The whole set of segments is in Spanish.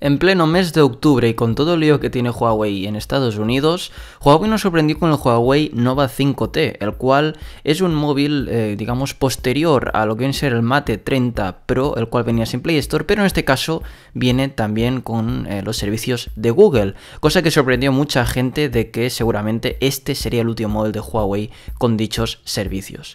En pleno mes de octubre y con todo el lío que tiene Huawei en Estados Unidos, Huawei nos sorprendió con el Huawei Nova 5T, el cual es un móvil, eh, digamos, posterior a lo que viene a ser el Mate 30 Pro, el cual venía sin Play Store, pero en este caso viene también con eh, los servicios de Google, cosa que sorprendió a mucha gente de que seguramente este sería el último móvil de Huawei con dichos servicios.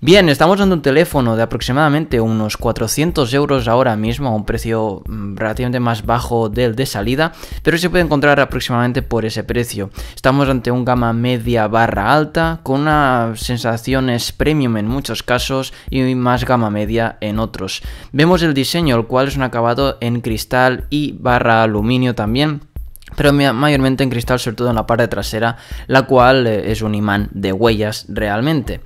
Bien, estamos dando un teléfono de aproximadamente unos 400 euros ahora mismo, a un precio mm, relativamente más bajo del de salida, pero se puede encontrar aproximadamente por ese precio. Estamos ante un gama media barra alta, con unas sensaciones premium en muchos casos y más gama media en otros. Vemos el diseño, el cual es un acabado en cristal y barra aluminio también pero mayormente en cristal, sobre todo en la parte trasera, la cual eh, es un imán de huellas realmente.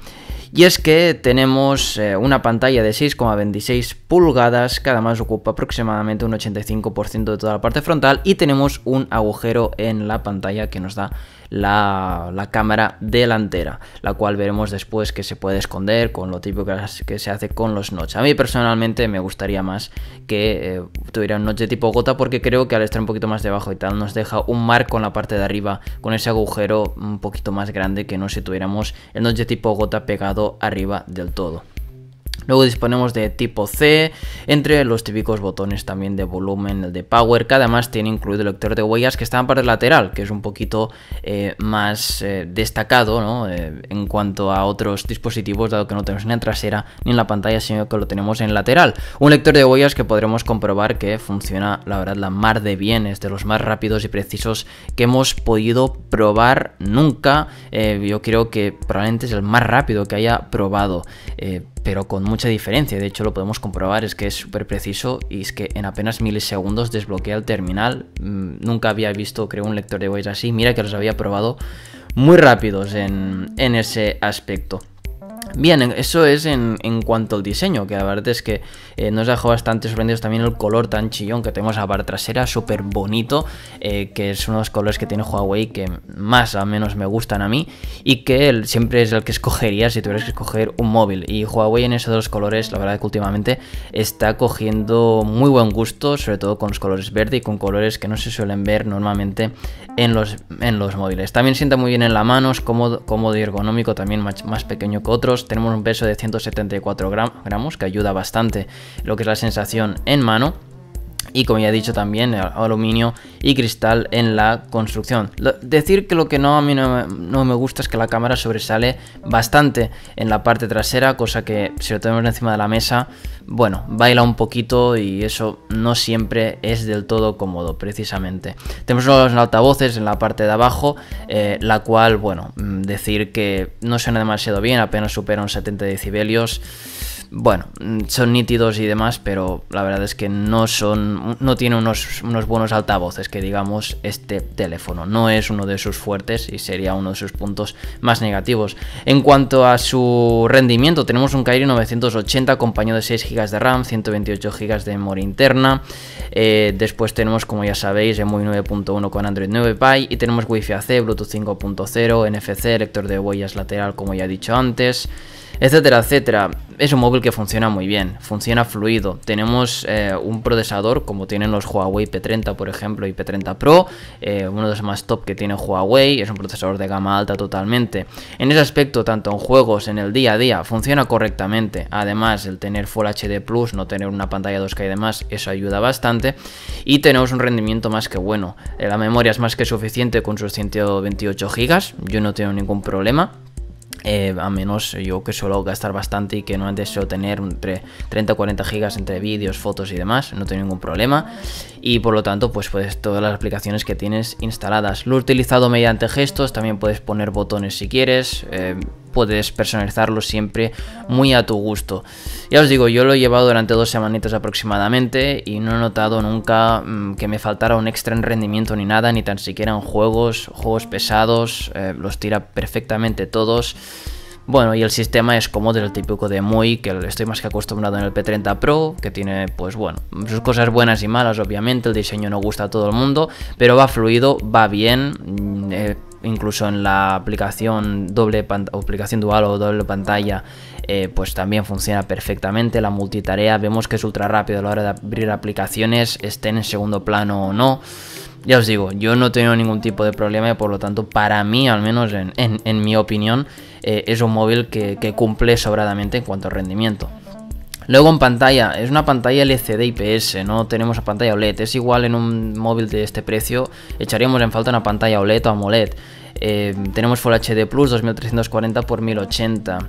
Y es que tenemos eh, una pantalla de 6,26 pulgadas que además ocupa aproximadamente un 85% de toda la parte frontal y tenemos un agujero en la pantalla que nos da la, cámara delantera, la cual veremos después que se puede esconder con lo típico que se hace con los notch. A mí personalmente me gustaría más que eh, tuviera un notch de tipo gota porque creo que al estar un poquito más debajo y tal nos deja un marco en la parte de arriba con ese agujero un poquito más grande que no si tuviéramos el notch de tipo gota pegado arriba del todo. Luego disponemos de tipo C, entre los típicos botones también de volumen, de power, que además tiene incluido el lector de huellas que está en parte lateral, que es un poquito eh, más eh, destacado eh, en cuanto a otros dispositivos, dado que no tenemos ni en trasera ni en la pantalla, sino que lo tenemos en lateral. Un lector de huellas que podremos comprobar que funciona, la verdad, la mar de bienes de los más rápidos y precisos que hemos podido probar nunca. yo creo que probablemente es el más rápido que haya probado pero con mucha diferencia. De hecho, lo podemos comprobar, es que es súper preciso y es que en apenas milisegundos desbloquea el terminal. Mm, nunca había visto, creo, un lector de voice así. Mira que los había probado muy rápidos en, en ese aspecto. Bien, eso es en, cuanto al diseño, que la verdad es que eh, nos dejó bastante sorprendidos también el color tan chillón que tenemos a la trasera, súper bonito, eh, que es uno de los colores que tiene Huawei que más o menos me gustan a mí y que él siempre es el que escogería si tuvieras que escoger un móvil. Y Huawei en esos dos colores, la verdad que últimamente está cogiendo muy buen gusto, sobre todo con los colores verde y con colores que no se suelen ver normalmente en los, en los móviles. También sienta muy bien en la mano, es cómodo, y ergonómico, también más pequeño que otros tenemos un peso de 174 gramos que ayuda bastante lo que es la sensación en mano y como ya he dicho también eh, aluminio y cristal en la construcción. decir que lo que no a mí no, me gusta es que la cámara sobresale bastante en la parte trasera, cosa que si lo tenemos encima de la mesa, bueno, baila un poquito y eso no siempre es del todo cómodo precisamente. Tenemos los altavoces en la parte de abajo, eh, la cual, bueno, mm, decir que no suena demasiado bien, apenas supera un 70 decibelios bueno, mm, son nítidos y demás, pero la verdad es que no son, no tiene unos, buenos altavoces que digamos este teléfono. No es uno de sus fuertes y sería uno de sus puntos más negativos. En cuanto a su rendimiento, tenemos un Kairi 980 acompañado de 6 GB de RAM, 128 GB de memoria interna. Eh, después tenemos, como ya sabéis, EMUI 9.1 con Android 9 Pie y tenemos Wi-Fi AC, Bluetooth 5.0, NFC, lector de huellas lateral, como ya he dicho antes etcétera, etcétera. Es un móvil que funciona muy bien, funciona fluido. Tenemos eh, un procesador como tienen los Huawei P30, por ejemplo, y P30 Pro, eh, uno de los más top que tiene Huawei, es un procesador de gama alta totalmente. En ese aspecto, tanto en juegos, en el día a día, funciona correctamente. Además, el tener Full HD Plus, no tener una pantalla 2K y demás, eso ayuda bastante. Y tenemos un rendimiento más que bueno. Eh, la memoria es más que suficiente con sus 128 GB, yo no tengo ningún problema. Eh, a menos eh, yo que suelo gastar bastante y que antes suelo tener entre 30 o 40 gigas entre vídeos, fotos y demás, no tengo ningún problema. Y por lo tanto, pues puedes todas las aplicaciones que tienes instaladas. Lo he utilizado mediante gestos, también puedes poner botones si quieres. Eh, puedes personalizarlo siempre muy a tu gusto. Ya os digo, yo lo he llevado durante dos semanitas aproximadamente y no he notado nunca mm, que me faltara un extra en rendimiento ni nada, ni tan siquiera en juegos, juegos pesados, eh, los tira perfectamente todos. Bueno, y el sistema es como del típico de muy que estoy más que acostumbrado en el P30 Pro, que tiene, pues bueno, sus cosas buenas y malas, obviamente, el diseño no gusta a todo el mundo, pero va fluido, va bien, mm, eh, incluso en la aplicación doble aplicación dual o doble pantalla, eh, pues también funciona perfectamente. La multitarea vemos que es ultra rápido a la hora de abrir aplicaciones, estén en segundo plano o no. Ya os digo, yo no he tenido ningún tipo de problema y por lo tanto para mí, al menos en, mi opinión, eh, es un móvil que, que cumple sobradamente en cuanto a rendimiento. Luego en pantalla, es una pantalla LCD IPS, no tenemos pantalla OLED, es igual en un móvil de este precio, echaríamos en falta una pantalla OLED o AMOLED. Eh, tenemos Full HD Plus 2340x1080.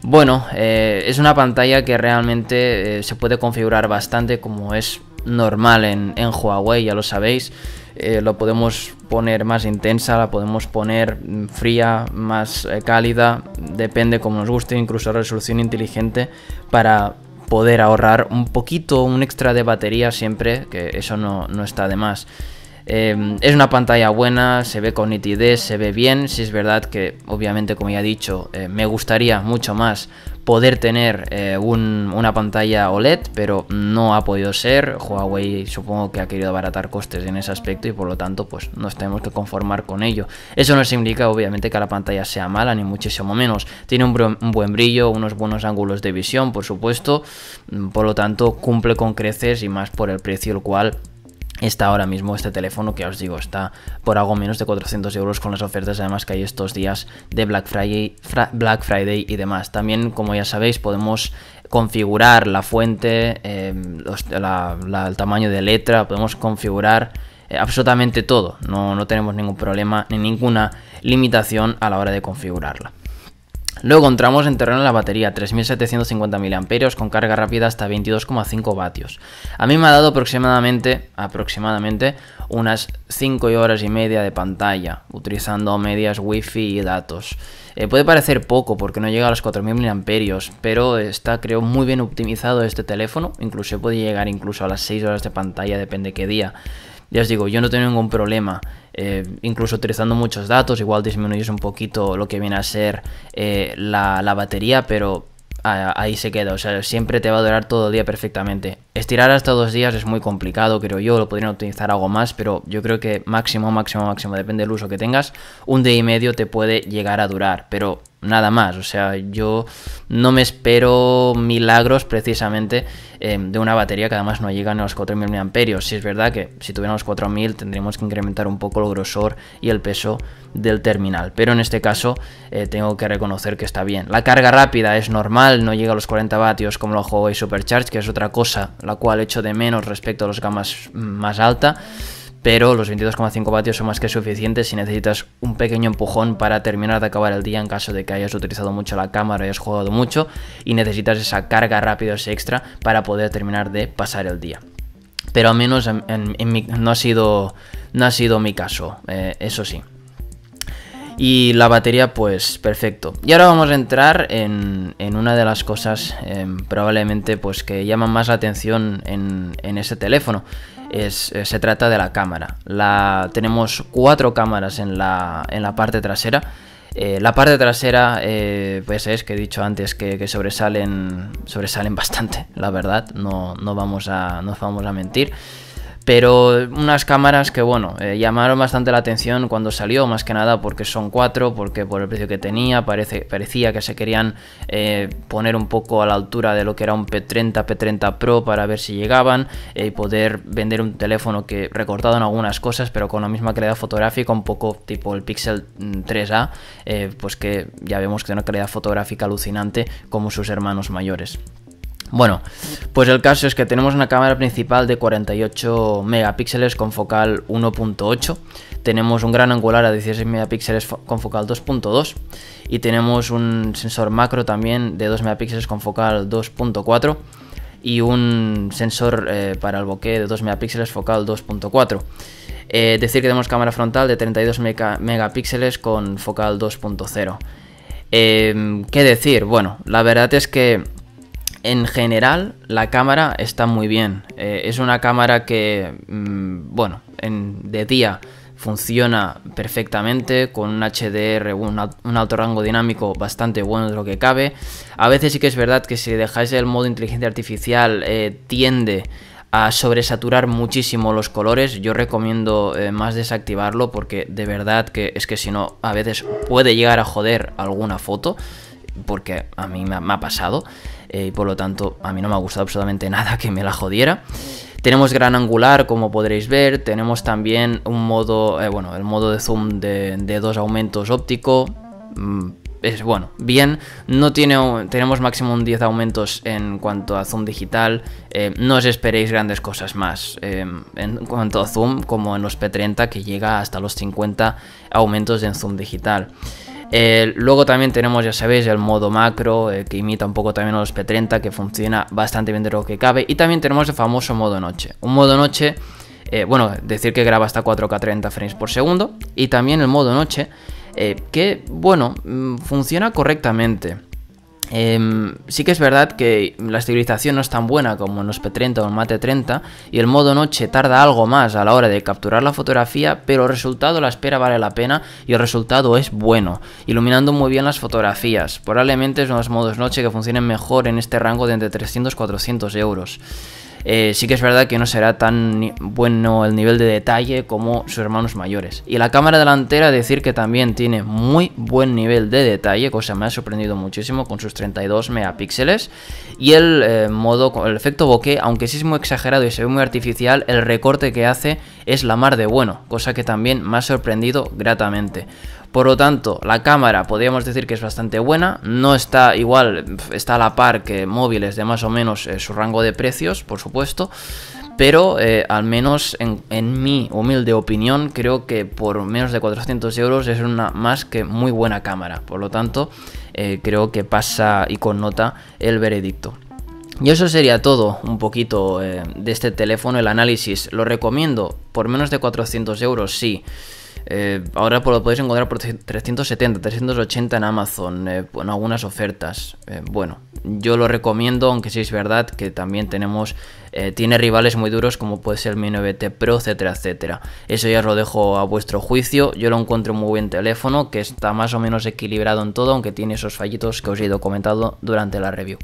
Bueno, eh, es una pantalla que realmente eh, se puede configurar bastante como es normal en, en Huawei, ya lo sabéis. lo podemos poner más intensa, la podemos poner mm, fría, más cálida, depende como nos guste, incluso resolución inteligente para poder ahorrar un poquito, un extra de batería siempre, que eso no, está de más. Em, es una pantalla buena, se ve con nitidez, se ve bien. Si es verdad que, obviamente, como ya he dicho, eh, me gustaría mucho más poder tener eh, una pantalla OLED, pero no ha podido ser. Huawei supongo que ha querido abaratar costes en ese aspecto y por lo tanto pues nos tenemos que conformar con ello. Eso no significa obviamente que la pantalla sea mala, ni muchísimo menos. Tiene un buen brillo, unos buenos ángulos de visión, por supuesto. Mm, por lo tanto, cumple con creces y más por el precio, el cual está ahora mismo este teléfono que os digo está por algo menos de 400 euros con las ofertas además que hay estos días de Black Friday, Black Friday y demás también como ya sabéis podemos configurar la fuente em, el tamaño de letra podemos configurar eh, absolutamente todo no tenemos ningún problema ni ninguna limitación a la hora de configurarla Luego entramos en terreno en la batería, 3750 mAh con carga rápida hasta 22,5 vatios. A mí me ha dado aproximadamente, aproximadamente unas 5 horas y media de pantalla, utilizando medias wifi y datos. Eh, puede parecer poco porque no llega a los 4000 mAh, pero está creo muy bien optimizado este teléfono, incluso puede llegar incluso a las 6 horas de pantalla, depende qué día ya os digo, yo no tengo ningún problema. Eh, incluso utilizando muchos datos, igual disminuyes un poquito lo que viene a ser eh, la, batería, pero ah, ahí se queda. O sea, siempre te va a durar todo el día perfectamente. Estirar hasta dos días es muy complicado, creo yo, lo podrían utilizar algo más, pero yo creo que máximo, máximo, máximo, depende del uso que tengas, un día y medio te puede llegar a durar, pero nada más, o sea, yo no me espero milagros precisamente em, de una batería que además no llega a los 4.000 mAh, si es verdad que si tuviéramos 4.000 tendríamos que incrementar un poco el grosor y el peso del terminal, pero en este caso eh, tengo que reconocer que está bien. La carga rápida es normal, no llega a los 40 vatios como lo juego y Supercharge, que es otra cosa, la cual echo de menos respecto a los gamas más alta, pero los 22,5 vatios son más que suficientes si necesitas un pequeño empujón para terminar de acabar el día en caso de que hayas utilizado mucho la cámara, hayas jugado mucho y necesitas esa carga rápida, ese extra para poder terminar de pasar el día pero al menos no, ha sido, no ha sido mi caso, eh, eso sí. Y la batería, pues perfecto. Y ahora vamos a entrar en, una de las cosas em, probablemente pues, que llaman más la atención en, en ese teléfono. Es, eh, se trata de la cámara. La, tenemos cuatro cámaras en la, parte trasera. la parte trasera, eh, eh, pues es que he dicho antes que, sobresalen, sobresalen bastante, la verdad, no, no, vamos a, no vamos a mentir. Pero unas cámaras que, bueno, eh, llamaron bastante la atención cuando salió, más que nada porque son cuatro, porque por el precio que tenía parecía que se querían eh, poner un poco a la altura de lo que era un P30, P30 Pro para ver si llegaban eh, y poder vender un teléfono que recortado en algunas cosas, pero con la misma calidad fotográfica, un poco tipo el Pixel 3A, mm, pues que ya vemos que tiene una calidad fotográfica alucinante como sus hermanos mayores. Bueno, pues el caso es que tenemos una cámara principal de 48 megapíxeles con focal 1.8, tenemos un gran angular a 16 megapíxeles con focal 2.2 y tenemos un sensor macro también de 2 megapíxeles con focal 2.4 y un sensor eh, para el bokeh de 2 megapíxeles focal 2.4. Eh, decir que tenemos cámara frontal de 32 megapíxeles con focal 2.0. Em, ¿Qué decir? Bueno, la verdad es que en general la cámara está muy bien. Eh, es una cámara que, mm, bueno, en, de día funciona perfectamente con un HDR, un, alto rango dinámico bastante bueno de lo que cabe. A veces sí que es verdad que si dejáis el modo inteligencia artificial eh, tiende a sobresaturar muchísimo los colores. Yo recomiendo eh, más desactivarlo porque de verdad que es que si no a veces puede llegar a joder alguna foto porque a mí me ha pasado. Eh, y por lo tanto a mí no me ha gustado absolutamente nada que me la jodiera. Tenemos gran angular, como podréis ver, tenemos también un modo, eh, bueno, el modo de zoom de, dos aumentos óptico, mm, es bueno, bien, no tiene, tenemos máximo un 10 aumentos en cuanto a zoom digital, eh, no os esperéis grandes cosas más em, en cuanto a zoom como en los P30 que llega hasta los 50 aumentos en zoom digital. Eh, luego también tenemos, ya sabéis, el modo macro, eh, que imita un poco también a los P30, que funciona bastante bien de lo que cabe. Y también tenemos el famoso modo noche. Un modo noche, eh, bueno, decir que graba hasta 4K 30 frames por segundo. Y también el modo noche, que, bueno, mm, funciona correctamente. Em, sí que es verdad que la estabilización no es tan buena como en los P30 o en Mate 30 y el modo noche tarda algo más a la hora de capturar la fotografía, pero el resultado, la espera vale la pena y el resultado es bueno, iluminando muy bien las fotografías. Probablemente es uno los modos noche que funcionen mejor en este rango de entre 300 y 400 euros. Eh, sí que es verdad que no será tan bueno el nivel de detalle como sus hermanos mayores. Y la cámara delantera decir que también tiene muy buen nivel de detalle, cosa me ha sorprendido muchísimo con sus 32 megapíxeles. Y el eh, modo con el efecto bokeh, aunque sí es muy exagerado y se ve muy artificial, el recorte que hace es la mar de bueno, cosa que también me ha sorprendido gratamente. Por lo tanto, la cámara podríamos decir que es bastante buena, no está igual, está a la par que móviles de más o menos eh, su rango de precios, por supuesto, pero eh, al menos en, mi humilde opinión creo que por menos de 400 euros es una más que muy buena cámara, por lo tanto eh, creo que pasa y connota el veredicto. Y eso sería todo un poquito de este teléfono, el análisis. Lo recomiendo por menos de 400 euros, sí. Eh, ahora pues, lo podéis encontrar por 370, 380 en Amazon, Bueno, eh, algunas ofertas. Eh, bueno, yo lo recomiendo, aunque sí es verdad que también tenemos eh, tiene rivales muy duros como puede ser mi 9T Pro, etcétera, etcétera. Eso ya os lo dejo a vuestro juicio. Yo lo encuentro muy buen teléfono que está más o menos equilibrado en todo, aunque tiene esos fallitos que os he ido comentando durante la review.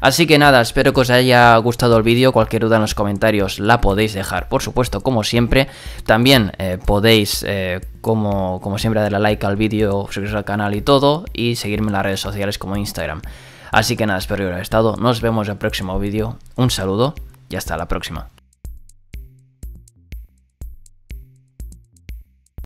Así que nada, espero que os haya gustado el vídeo. Cualquier duda en los comentarios la podéis dejar, por supuesto, como siempre. También eh, podéis, eh, como, como siempre, darle like al vídeo, suscribiros al canal y todo, y seguirme en las redes sociales como Instagram. Así que nada, espero que os haya gustado. Nos vemos en el próximo vídeo. Un saludo y hasta la próxima.